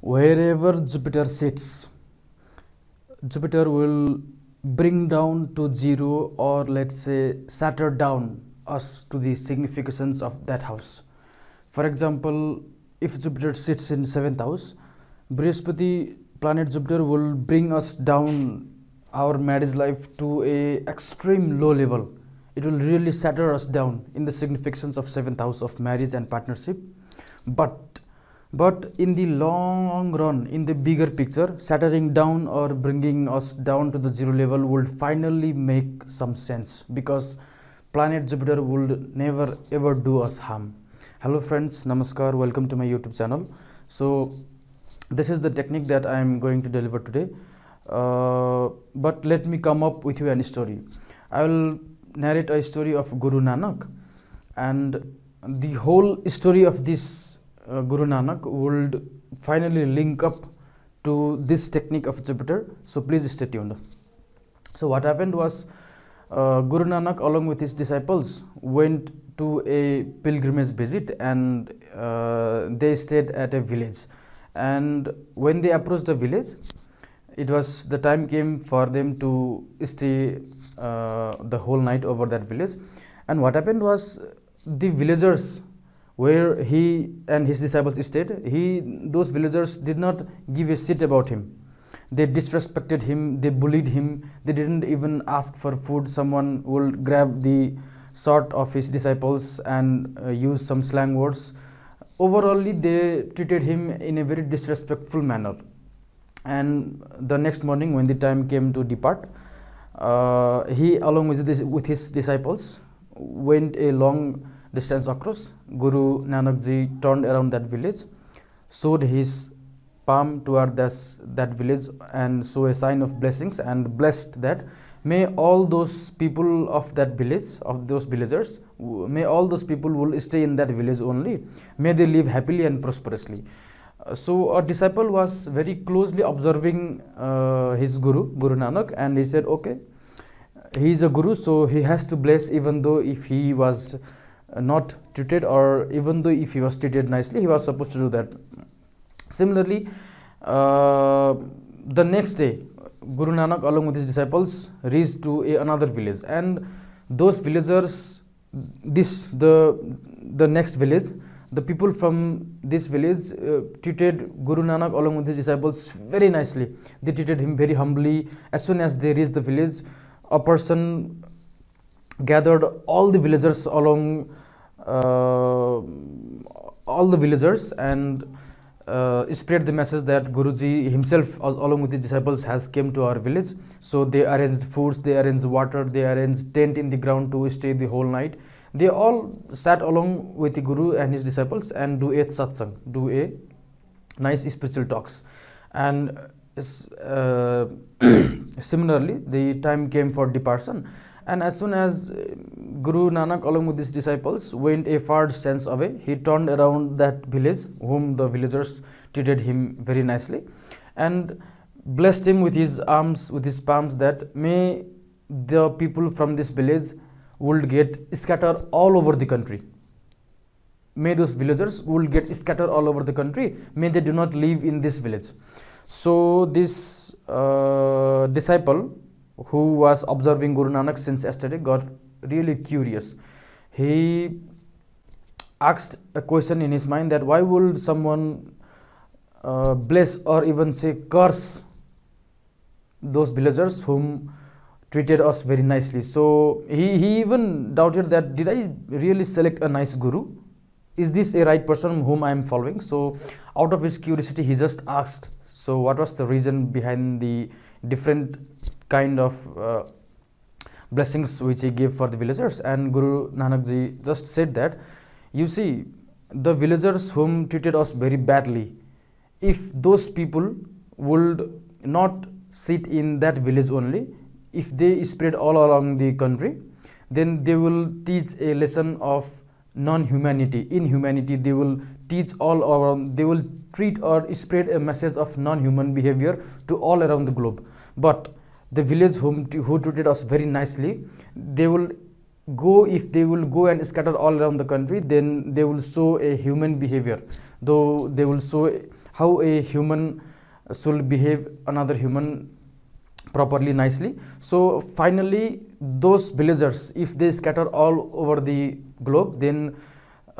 wherever Jupiter sits Jupiter will bring down to zero or let's say shatter down us to the significance of that house for example if Jupiter sits in seventh house Brihaspati planet Jupiter will bring us down our marriage life to a extreme low level it will really shatter us down in the significance of seventh house of marriage and partnership but but in the long run in the bigger picture shattering down or bringing us down to the zero level would finally make some sense because planet jupiter would never ever do us harm hello friends namaskar welcome to my youtube channel so this is the technique that i am going to deliver today uh, but let me come up with you an story i will narrate a story of guru nanak and the whole story of this uh, Guru Nanak would finally link up to this technique of Jupiter. So please stay tuned. So what happened was uh, Guru Nanak along with his disciples went to a pilgrimage visit and uh, they stayed at a village. And when they approached the village, it was the time came for them to stay uh, the whole night over that village. And what happened was the villagers where he and his disciples stayed, he, those villagers did not give a shit about him. They disrespected him, they bullied him, they didn't even ask for food. Someone would grab the sort of his disciples and uh, use some slang words. Overall, they treated him in a very disrespectful manner. And the next morning, when the time came to depart, uh, he, along with, with his disciples, went a long distance across, Guru Nanak Ji turned around that village, showed his palm toward this, that village and saw a sign of blessings and blessed that may all those people of that village, of those villagers, may all those people will stay in that village only. May they live happily and prosperously. Uh, so a disciple was very closely observing uh, his guru, Guru Nanak, and he said, okay, he is a guru, so he has to bless even though if he was not treated or even though if he was treated nicely he was supposed to do that similarly uh, the next day guru nanak along with his disciples reached to a, another village and those villagers this the the next village the people from this village uh, treated Guru Nanak along with his disciples very nicely. They treated him very humbly. As soon as they reached the village, a person gathered all the villagers along uh, all the villagers and uh, spread the message that Guruji himself along with his disciples has came to our village. So they arranged foods, they arranged water, they arranged tent in the ground to stay the whole night. They all sat along with the Guru and his disciples and do a satsang, do a nice spiritual talks. And uh, uh similarly, the time came for departure and as soon as uh, Guru Nanak along with his disciples went a far distance away, he turned around that village whom the villagers treated him very nicely and blessed him with his arms, with his palms that may the people from this village would get scattered all over the country. May those villagers would get scattered all over the country. May they do not live in this village. So this uh, disciple who was observing Guru Nanak since yesterday got really curious. He asked a question in his mind that why would someone uh, bless or even say curse those villagers whom treated us very nicely. So he, he even doubted that did I really select a nice guru? Is this a right person whom I am following? So out of his curiosity he just asked. So what was the reason behind the different kind of uh, blessings which he gave for the villagers and Guru Nanak ji just said that you see the villagers whom treated us very badly if those people would not sit in that village only if they spread all along the country then they will teach a lesson of non-humanity inhumanity they will teach all around they will treat or spread a message of non-human behavior to all around the globe but the village whom who treated us very nicely they will go if they will go and scatter all around the country then they will show a human behavior though they will show how a human should behave another human properly nicely so finally those villagers if they scatter all over the globe then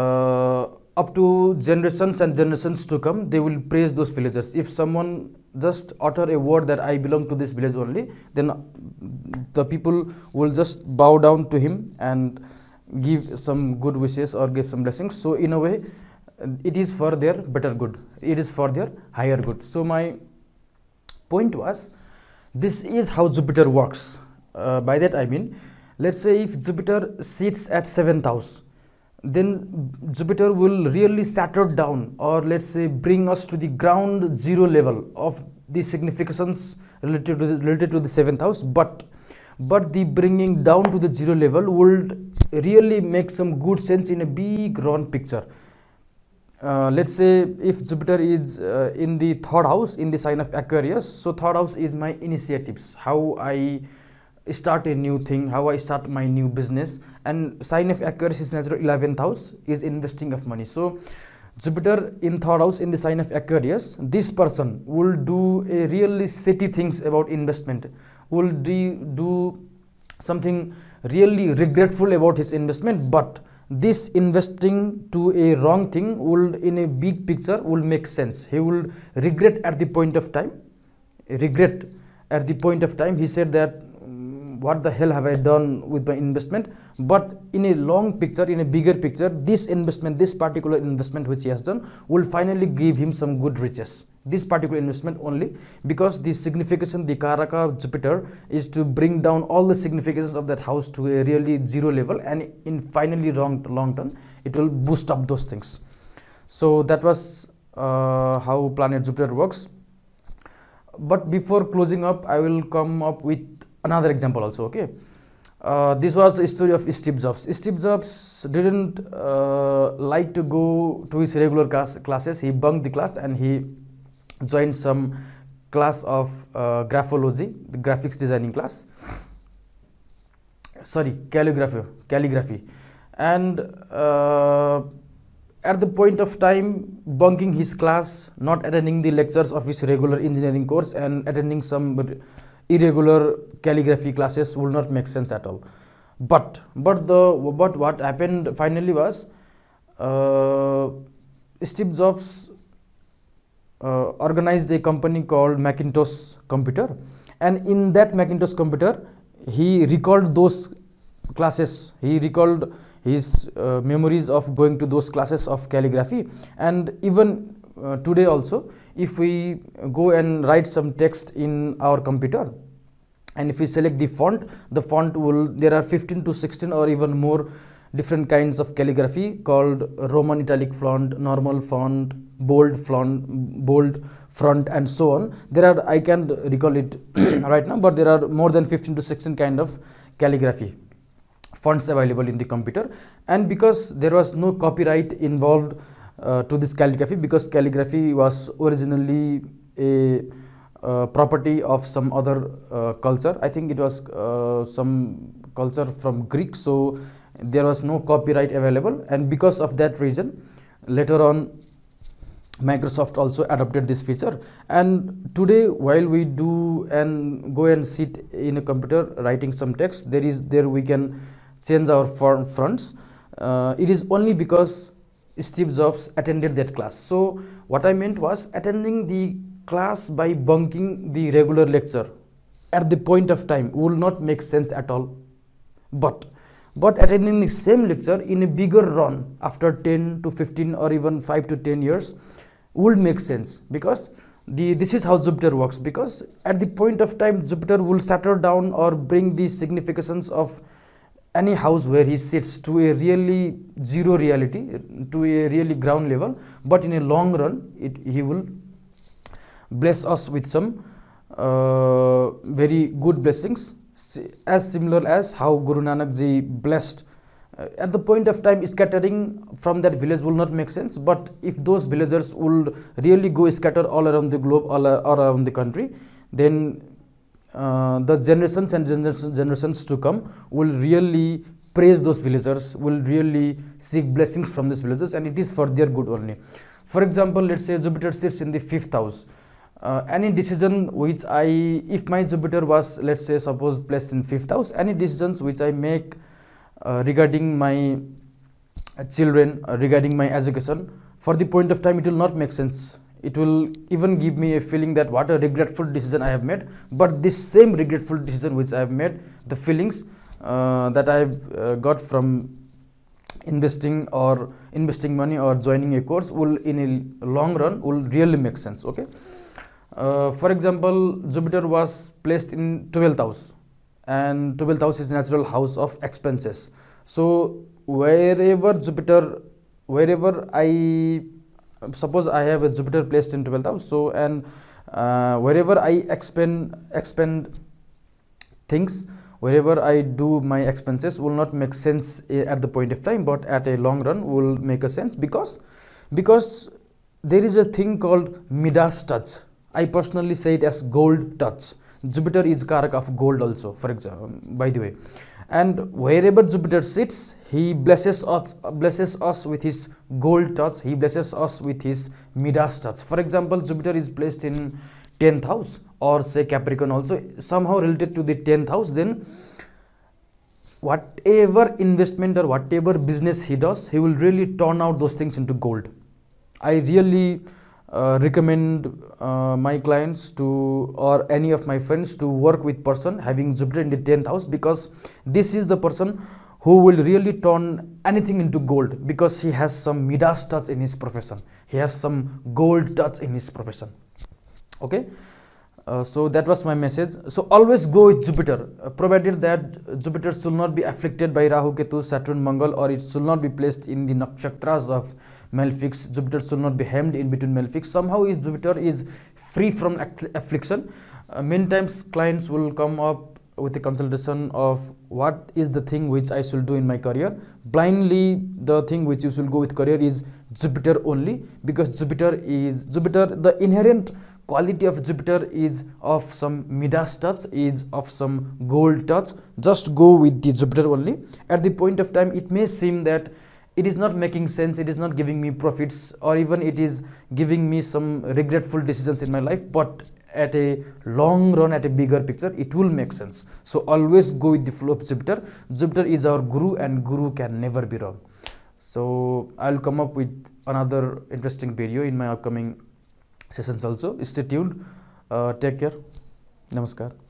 uh, up to generations and generations to come, they will praise those villages. If someone just utter a word that I belong to this village only, then uh, the people will just bow down to him and give some good wishes or give some blessings. So in a way, it is for their better good. It is for their higher good. So my point was, this is how Jupiter works. Uh, by that I mean, let's say if Jupiter sits at seventh house, then Jupiter will really shatter down or let's say bring us to the ground zero level of the significance related to the, related to the seventh house but but the bringing down to the zero level would really make some good sense in a big round picture uh, let's say if Jupiter is uh, in the third house in the sign of Aquarius so third house is my initiatives how I start a new thing, how I start my new business. And sign of Aquarius natural 11th house is investing of money. So Jupiter in third house in the sign of Aquarius, this person will do a really shitty things about investment, will do do something really regretful about his investment, but this investing to a wrong thing will in a big picture will make sense. He will regret at the point of time, regret at the point of time. He said that what the hell have I done with my investment? But in a long picture, in a bigger picture, this investment, this particular investment which he has done, will finally give him some good riches. This particular investment only, because the signification, the Karaka of Jupiter, is to bring down all the significations of that house to a really zero level, and in finally long long term, it will boost up those things. So that was uh, how planet Jupiter works but before closing up i will come up with another example also okay uh, this was a story of Steve Jobs. Steve Jobs didn't uh, like to go to his regular class, classes. He bunked the class and he joined some class of uh, graphology, the graphics designing class. Sorry, calligraphy, calligraphy. And uh, at the point of time, bunking his class, not attending the lectures of his regular engineering course and attending some irregular calligraphy classes will not make sense at all but but the but what happened finally was uh, steve jobs uh, organized a company called macintosh computer and in that macintosh computer he recalled those classes he recalled his uh, memories of going to those classes of calligraphy and even uh, today also if we go and write some text in our computer and if we select the font the font will there are 15 to 16 or even more different kinds of calligraphy called roman italic font normal font bold font bold front and so on there are i can't recall it right now but there are more than 15 to 16 kind of calligraphy fonts available in the computer and because there was no copyright involved uh, to this calligraphy because calligraphy was originally a uh, property of some other uh, culture. I think it was uh, some culture from Greek, so there was no copyright available, and because of that reason, later on. Microsoft also adopted this feature and today while we do and go and sit in a computer writing some text there is there we can change our fronts uh, it is only because Steve Jobs attended that class. So what I meant was attending the class by bunking the regular lecture at the point of time will not make sense at all. But but attending the same lecture in a bigger run after 10 to 15 or even 5 to 10 years would make sense because the this is how Jupiter works because at the point of time Jupiter will shatter down or bring the significations of any house where he sits to a really zero reality to a really ground level but in a long run it, he will bless us with some uh, very good blessings as similar as how guru nanak ji blessed uh, at the point of time scattering from that village will not make sense but if those villagers would really go scatter all around the globe all around the country then uh, the generations and generations to come will really praise those villagers, will really seek blessings from these villagers, and it is for their good only. For example, let's say Jupiter sits in the fifth house. Uh, any decision which I, if my Jupiter was, let's say, suppose placed in fifth house, any decisions which I make uh, regarding my children, uh, regarding my education, for the point of time, it will not make sense it will even give me a feeling that what a regretful decision I have made. But this same regretful decision which I have made, the feelings uh, that I have uh, got from investing or investing money or joining a course will in a long run will really make sense. Okay. Uh, for example, Jupiter was placed in 12th house and 12th house is natural house of expenses. So wherever Jupiter, wherever I suppose I have a Jupiter placed in 12th house so and uh, wherever I expend expend things wherever I do my expenses will not make sense eh, at the point of time but at a long run will make a sense because because there is a thing called Midas touch I personally say it as gold touch Jupiter is Karak of gold also for example by the way and wherever Jupiter sits, he blesses us, blesses us with his gold touch, he blesses us with his Midas touch. For example, Jupiter is placed in 10th house or say Capricorn also somehow related to the 10th house, then whatever investment or whatever business he does, he will really turn out those things into gold. I really uh, recommend uh, my clients to or any of my friends to work with person having Jupiter in the 10th house because this is the person who will really turn anything into gold because he has some Midas touch in his profession. He has some gold touch in his profession. Okay. Uh, so that was my message. So always go with Jupiter, uh, provided that Jupiter should not be afflicted by Rahu, Ketu, Saturn, Mangal, or it should not be placed in the nakshatras of Malefix. Jupiter should not be hemmed in between Malefix. Somehow is Jupiter is free from affliction. Uh, many times clients will come up with a consultation of what is the thing which I should do in my career. Blindly, the thing which you should go with career is Jupiter only because Jupiter is Jupiter. The inherent quality of Jupiter is of some Midas touch, is of some gold touch. Just go with the Jupiter only. At the point of time, it may seem that it is not making sense it is not giving me profits or even it is giving me some regretful decisions in my life but at a long run at a bigger picture it will make sense so always go with the flow of jupiter jupiter is our guru and guru can never be wrong so i'll come up with another interesting video in my upcoming sessions also stay tuned uh, take care namaskar